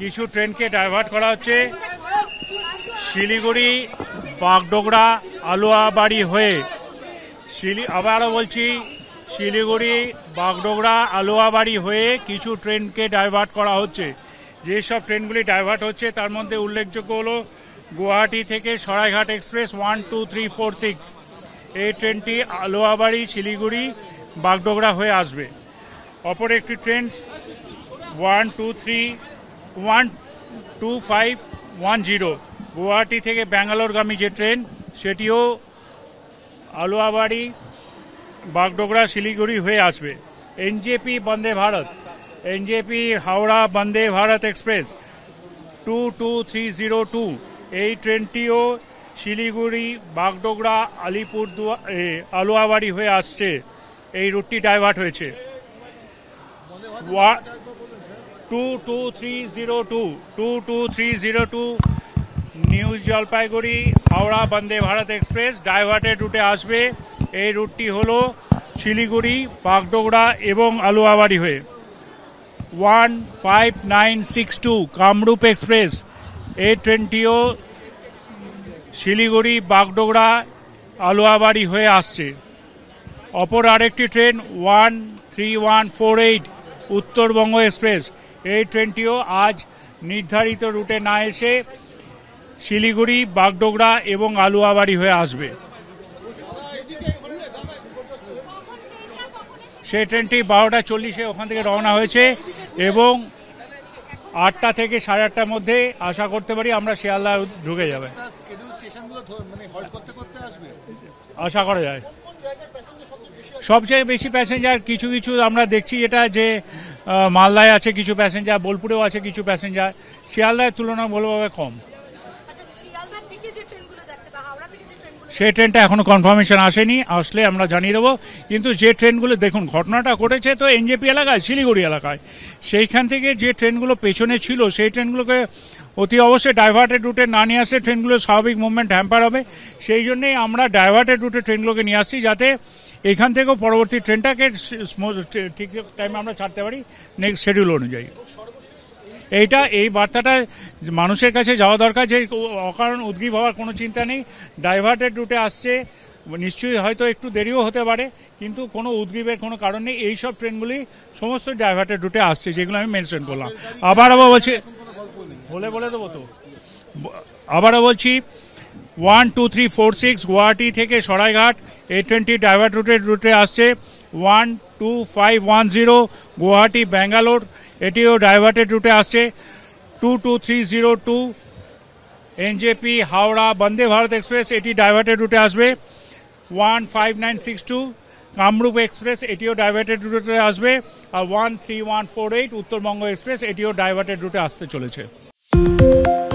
কিছু ট্রেনকে ডাইভার্ট করা হচ্ছে শিলিগুড়ি বাগডোগরা আলুয়াবাড়ি হয়ে শিলি আবারও বলছি শিলিগুড়ি বাগডোগরা আলুয়াবাড়ি হয়ে কিছু ট্রেনকে ডাইভার্ট করা হচ্ছে যেসব ট্রেনগুলি ডাইভার্ট হচ্ছে তার মধ্যে উল্লেখযোগ্য হলো গুয়াহাটি থেকে Saraighat express one two three four six এই ট্রেনটি আলোয়াবাড়ি শিলিগুড়ি বাগডোগরা হয়ে আসবে অপর একটি train one two three one two five one zero Guwahati থেকে ব্যাঙ্গালোরগামী যে ট্রেন সেটিও আলুয়াবাড়ি বাগডোগরা শিলিগুড়ি হয়ে আসবে NJP Vande Bharat NJP Howrah Vande Bharat express two two three zero two এই ট্রেনটিও শিলিগুড়ি বাগডোগরা আলিপুরদুয়ার আলুয়াবাড়ি হয়ে আসছে এই রুটটি ডাইভার্ট হয়েছে to New Jalpaiguri Howrah Vande Bharat express diverted রুটে আসবে এই রুটটি হল শিলিগুড়ি বাগডোগরা এবং আলুয়াবাড়ি হয়ে one five nine six two Kamrup express এই ট্রেনটিও শিলিগুড়ি বাগডোগরা আলুয়াবাড়ি হয়ে আসছে অপর আরেকটি train one three one four eight Uttarbanga express এই ট্রেনটিও আজ নির্ধারিত রুটে না এসে শিলিগুড়ি বাগডোগরা এবং আলুয়াবাড়ি হয়ে আসবে সেই ট্রেনটি বারোটা চল্লিশে ওখান থেকে রওনা হয়েছে এবং আটটা থেকে সাড়ে আটটার মধ্যে আশা করতে পারি আমরা শিয়ালদা ঢুকে যাবে আশা করা যায় সবচেয়ে বেশি প্যাসেঞ্জার কিছু কিছু আমরা দেখছি এটা যে মালদায় আছে কিছু প্যাসেঞ্জার বোলপুরেও আছে কিছু প্যাসেঞ্জার শিয়ালদায় তুলনামূলকভাবে কম আচ্ছা, সেই ট্রেনটা এখনো কনফার্মেশন আসেনি আসলে আমরা জানিয়ে দেবো কিন্তু যে ট্রেনগুলো দেখুন ঘটনাটা ঘটেছে তো এনজেপি এলাকায় শিলিগুড়ি এলাকায় সেইখান থেকে যে ট্রেনগুলো পেছনে ছিল সেই ট্রেনগুলোকে অতি অবশ্যই ডাইভার্টেড রুটে না নিয়ে আসলে ট্রেনগুলোর স্বাভাবিক মুভমেন্ট হ্যাম্পার হবে সেই জন্যেই আমরা ডাইভার্টেড রুটে ট্রেনগুলোকে নিয়ে আসছি যাতে এখান থেকেও পরবর্তী ট্রেনটাকে ঠিক টাইমে আমরা ছাড়তে পারি নেক্সট শিডিউল অনুযায়ী এইটা এই বার্তাটা মানুষের কাছে যাওয়া দরকার যে অকারণ উদ্গ্রীব হওয়ার কোনো চিন্তা নেই ডাইভার্টেড রুটে আসছে নিশ্চয়ই হয়তো একটু দেরিও হতে পারে কিন্তু কোনো উদ্গ্রীবের কোনো কারণ নেই এইসব ট্রেনগুলি সমস্ত ডাইভার্টেড রুটে আসছে যেগুলো আমি মেনশন করলাম আবার আবার বলছি বলে বলে দেবো তো আবারও বলছি one two three four six Guwahati থেকে সরাইঘাট এ টোয়েন্টি ডাইভার্ট রুটের রুটে আসছে one two five one zero Guwahati Bangalore এটিও ডাইভার্টেড রুটে আসছে two two three zero two NJP Howrah Vande Bharat express এটি ডাইভার্টেড রুটে আসবে one five nine six two Kamrup express এটিও ডাইভার্টেড রুটে আসবে আর one three one four eight Uttarbanga express এটিও ডাইভার্টেড রুটে আসতে চলেছে Thank you.